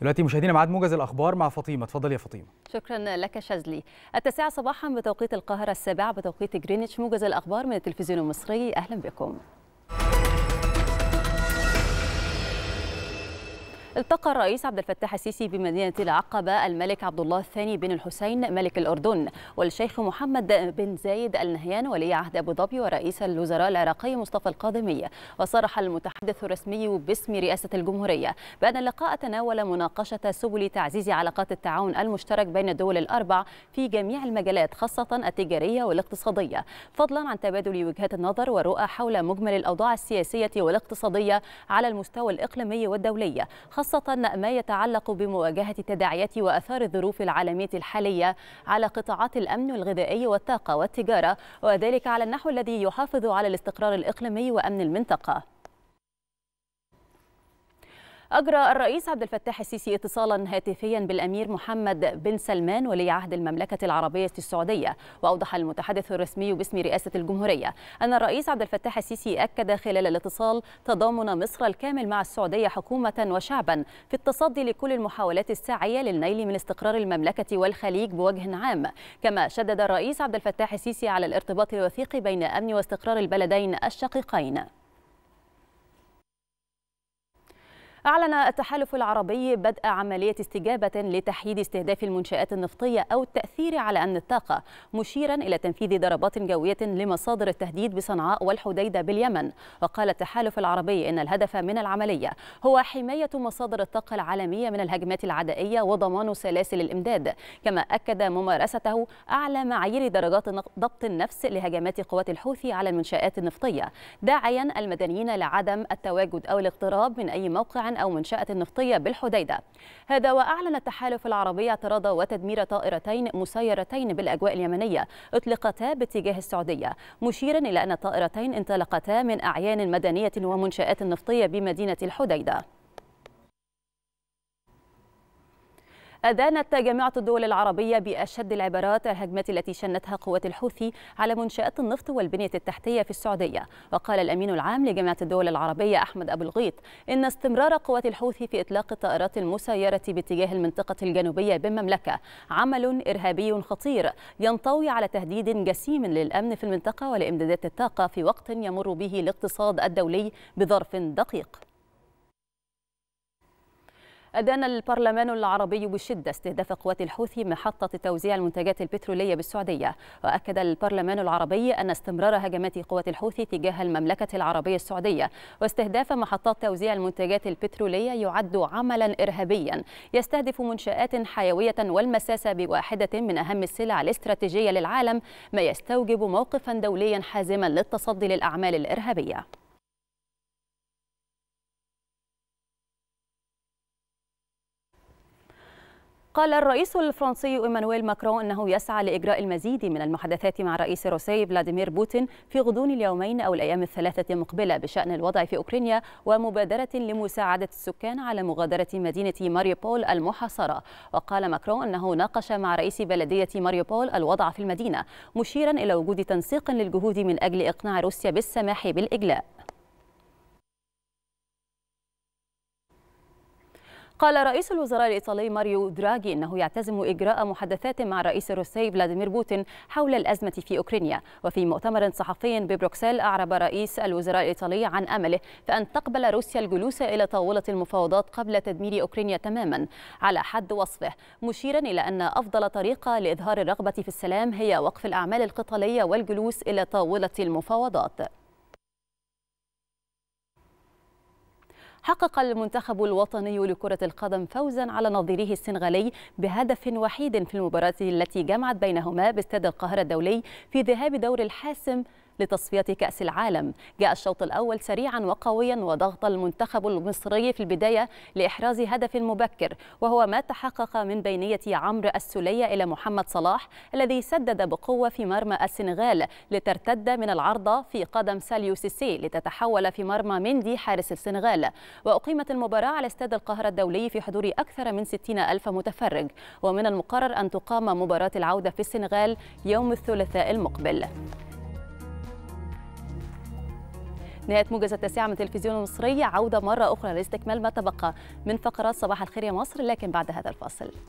دلوقتي مشاهدينا معاد موجز الاخبار مع فاطمه اتفضل يا فاطمه شكرا لك شاذلي التاسعه صباحا بتوقيت القاهره السابعه بتوقيت جرينتش موجز الاخبار من التلفزيون المصري اهلا بكم التقى الرئيس عبد الفتاح السيسي بمدينة العقبة الملك عبد الله الثاني بن الحسين ملك الأردن والشيخ محمد بن زايد النهيان ولي عهد أبو ظبي ورئيس الوزراء العراقي مصطفى القادمي وصرح المتحدث الرسمي باسم رئاسة الجمهورية بأن اللقاء تناول مناقشة سبل تعزيز علاقات التعاون المشترك بين الدول الأربع في جميع المجالات خاصة التجارية والاقتصادية فضلا عن تبادل وجهات النظر ورؤى حول مجمل الأوضاع السياسية والاقتصادية على المستوى الإقليمي والدولي خاصة خاصة ما يتعلق بمواجهة تداعيات وأثار الظروف العالمية الحالية على قطاعات الأمن الغذائي والطاقة والتجارة وذلك على النحو الذي يحافظ على الاستقرار الإقليمي وأمن المنطقة أجرى الرئيس عبد الفتاح السيسي اتصالا هاتفيا بالأمير محمد بن سلمان ولي عهد المملكة العربية السعودية وأوضح المتحدث الرسمي باسم رئاسة الجمهورية أن الرئيس عبد الفتاح السيسي أكد خلال الاتصال تضامن مصر الكامل مع السعودية حكومة وشعبا في التصدي لكل المحاولات الساعية للنيل من استقرار المملكة والخليج بوجه عام كما شدد الرئيس عبد الفتاح السيسي على الارتباط الوثيق بين أمن واستقرار البلدين الشقيقين أعلن التحالف العربي بدء عملية استجابة لتحييد استهداف المنشآت النفطية أو التأثير على أمن الطاقة مشيرا إلى تنفيذ ضربات جوية لمصادر التهديد بصنعاء والحديدة باليمن وقال التحالف العربي إن الهدف من العملية هو حماية مصادر الطاقة العالمية من الهجمات العدائية وضمان سلاسل الإمداد كما أكد ممارسته أعلى معايير درجات ضبط النفس لهجمات قوات الحوثي على المنشآت النفطية داعيا المدنيين لعدم التواجد أو الاقتراب من أي موقع أو منشأة نفطية بالحديدة هذا وأعلن التحالف العربي اعتراض وتدمير طائرتين مسيرتين بالأجواء اليمنية أطلقتا باتجاه السعودية مشيرا إلى أن الطائرتين انطلقتا من أعيان مدنية ومنشآت نفطية بمدينة الحديدة أدانت جامعة الدول العربية بأشد العبارات الهجمات التي شنتها قوات الحوثي على منشآت النفط والبنية التحتية في السعودية وقال الأمين العام لجامعة الدول العربية أحمد أبو الغيط إن استمرار قوات الحوثي في إطلاق الطائرات المسيرة باتجاه المنطقة الجنوبية بالمملكة عمل إرهابي خطير ينطوي على تهديد جسيم للأمن في المنطقة ولإمدادات الطاقة في وقت يمر به الاقتصاد الدولي بظرف دقيق أدان البرلمان العربي بشدة استهداف قوات الحوثي محطة توزيع المنتجات البترولية بالسعودية وأكد البرلمان العربي أن استمرار هجمات قوات الحوثي تجاه المملكة العربية السعودية واستهداف محطات توزيع المنتجات البترولية يعد عملا إرهابيا يستهدف منشآت حيوية والمساس بواحدة من أهم السلع الاستراتيجية للعالم ما يستوجب موقفا دوليا حازما للتصدي للأعمال الإرهابية قال الرئيس الفرنسي إيمانويل ماكرون أنه يسعى لإجراء المزيد من المحادثات مع الرئيس الروسي فلاديمير بوتين في غضون اليومين أو الأيام الثلاثة المقبلة بشأن الوضع في أوكرانيا ومبادرة لمساعدة السكان على مغادرة مدينة ماريوبول المحاصرة وقال ماكرون أنه ناقش مع رئيس بلدية ماريوبول الوضع في المدينة مشيرا إلى وجود تنسيق للجهود من أجل إقناع روسيا بالسماح بالإجلاء قال رئيس الوزراء الإيطالي ماريو دراغي إنه يعتزم إجراء محادثات مع الرئيس الروسي فلاديمير بوتين حول الأزمة في أوكرانيا وفي مؤتمر صحفي ببروكسل أعرب رئيس الوزراء الإيطالي عن أمله فأن تقبل روسيا الجلوس إلى طاولة المفاوضات قبل تدمير أوكرانيا تماما على حد وصفه مشيرا إلى أن أفضل طريقة لإظهار الرغبة في السلام هي وقف الأعمال القتالية والجلوس إلى طاولة المفاوضات حقق المنتخب الوطني لكرة القدم فوزا على نظيره السنغالي بهدف وحيد في المباراة التي جمعت بينهما باستاد القاهرة الدولي في ذهاب دور الحاسم لتصفية كأس العالم جاء الشوط الأول سريعا وقويا وضغط المنتخب المصري في البداية لإحراز هدف مبكر وهو ما تحقق من بينية عمرو السولية إلى محمد صلاح الذي سدد بقوة في مرمى السنغال لترتد من العرضة في قدم ساليو سيسي لتتحول في مرمى مندي حارس السنغال وأقيمت المباراة على استاد القاهرة الدولي في حضور أكثر من 60 ألف متفرج ومن المقرر أن تقام مباراة العودة في السنغال يوم الثلاثاء المقبل نهاية موجز التاسعة من تلفزيون المصري عودة مرة أخرى لاستكمال ما تبقى من فقرات صباح الخير يا مصر لكن بعد هذا الفاصل